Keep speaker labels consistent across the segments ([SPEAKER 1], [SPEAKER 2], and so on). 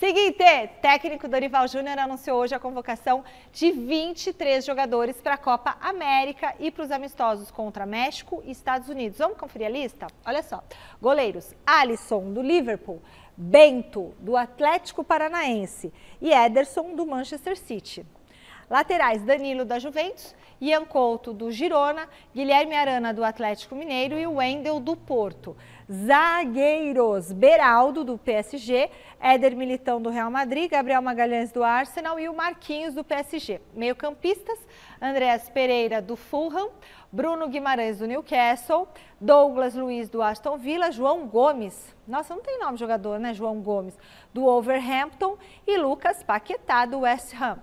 [SPEAKER 1] Seguinte, técnico Dorival Júnior anunciou hoje a convocação de 23 jogadores para a Copa América e para os amistosos contra México e Estados Unidos. Vamos conferir a lista? Olha só. Goleiros: Alisson, do Liverpool, Bento, do Atlético Paranaense e Ederson, do Manchester City. Laterais, Danilo da Juventus, Ian Couto do Girona, Guilherme Arana do Atlético Mineiro e Wendel do Porto. Zagueiros, Beraldo do PSG, Éder Militão do Real Madrid, Gabriel Magalhães do Arsenal e o Marquinhos do PSG. Meio campistas, Andrés Pereira do Fulham, Bruno Guimarães do Newcastle, Douglas Luiz do Aston Villa, João Gomes, nossa, não tem nome jogador, né? João Gomes, do Wolverhampton e Lucas Paquetá do West Ham.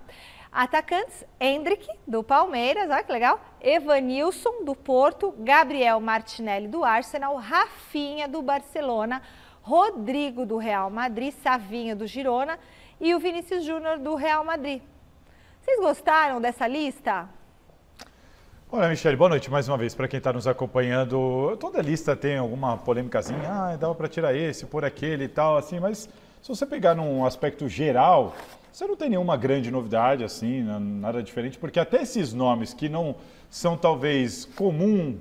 [SPEAKER 1] Atacantes, Hendrick, do Palmeiras, olha que legal. Evanilson, do Porto. Gabriel Martinelli, do Arsenal. Rafinha, do Barcelona. Rodrigo, do Real Madrid. Savinho, do Girona. E o Vinícius Júnior, do Real Madrid. Vocês gostaram dessa lista?
[SPEAKER 2] Olha, Michele, boa noite mais uma vez para quem está nos acompanhando. Toda lista tem alguma polêmicazinha, ah, dava para tirar esse, por aquele e tal, assim, mas se você pegar num aspecto geral, você não tem nenhuma grande novidade, assim, nada diferente, porque até esses nomes que não são talvez comum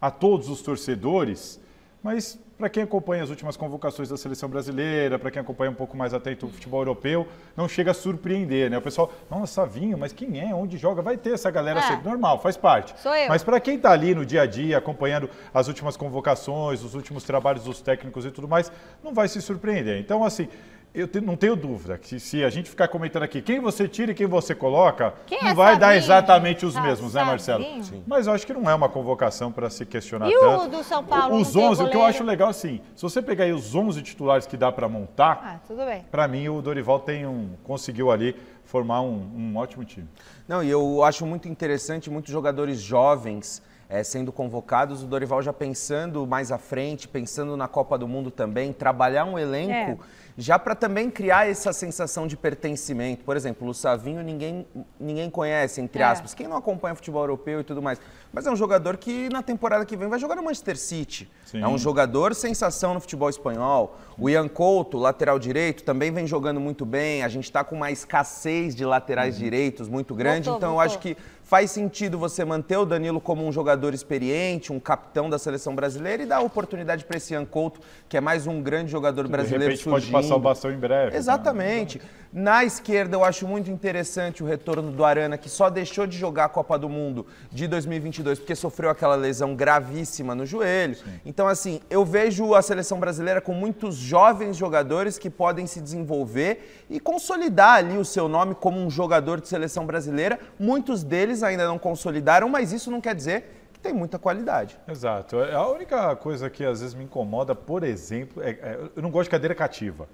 [SPEAKER 2] a todos os torcedores, mas para quem acompanha as últimas convocações da seleção brasileira, para quem acompanha um pouco mais atento o futebol europeu, não chega a surpreender, né? O pessoal, nossa, Vinho, mas quem é? Onde joga? Vai ter essa galera é. sempre normal, faz parte. Sou eu. Mas para quem está ali no dia a dia, acompanhando as últimas convocações, os últimos trabalhos dos técnicos e tudo mais, não vai se surpreender. Então, assim, eu te, não tenho dúvida que se a gente ficar comentando aqui quem você tira e quem você coloca, quem não é vai dar exatamente os ah, mesmos, né, Marcelo? Sim. Mas eu acho que não é uma convocação para se questionar e tanto. E o do
[SPEAKER 1] São Paulo? Os 11, o que eu acho legal
[SPEAKER 2] assim, se você pegar aí os 11 titulares que dá para montar,
[SPEAKER 1] ah,
[SPEAKER 3] para mim o Dorival tem um, conseguiu ali formar um, um ótimo time. Não, e eu acho muito interessante muitos jogadores jovens é, sendo convocados, o Dorival já pensando mais à frente, pensando na Copa do Mundo também, trabalhar um elenco é já para também criar essa sensação de pertencimento. Por exemplo, o Savinho ninguém, ninguém conhece, entre é. aspas. Quem não acompanha futebol europeu e tudo mais. Mas é um jogador que na temporada que vem vai jogar no Manchester City. Sim. É um jogador sensação no futebol espanhol. O Ian Couto, lateral direito, também vem jogando muito bem. A gente está com uma escassez de laterais uhum. direitos muito grande. Voltou, então voltou. eu acho que faz sentido você manter o Danilo como um jogador experiente, um capitão da seleção brasileira e dar oportunidade para esse Ian Couto, que é mais um grande jogador brasileiro surgindo salvação em breve. Tá? Exatamente. Né? Na esquerda, eu acho muito interessante o retorno do Arana, que só deixou de jogar a Copa do Mundo de 2022 porque sofreu aquela lesão gravíssima no joelho. Sim. Então, assim, eu vejo a seleção brasileira com muitos jovens jogadores que podem se desenvolver e consolidar ali o seu nome como um jogador de seleção brasileira. Muitos deles ainda não consolidaram, mas isso não quer dizer tem muita qualidade.
[SPEAKER 2] Exato. É a única coisa que às vezes me incomoda, por exemplo, é, é, eu não gosto de cadeira cativa.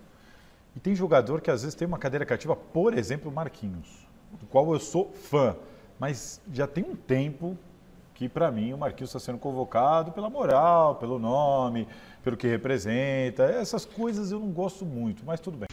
[SPEAKER 2] E tem jogador que às vezes tem uma cadeira cativa, por exemplo, Marquinhos, do qual eu sou fã. Mas já tem um tempo que, para mim, o Marquinhos está sendo convocado pela moral, pelo nome, pelo que representa. Essas coisas eu não gosto muito, mas tudo bem.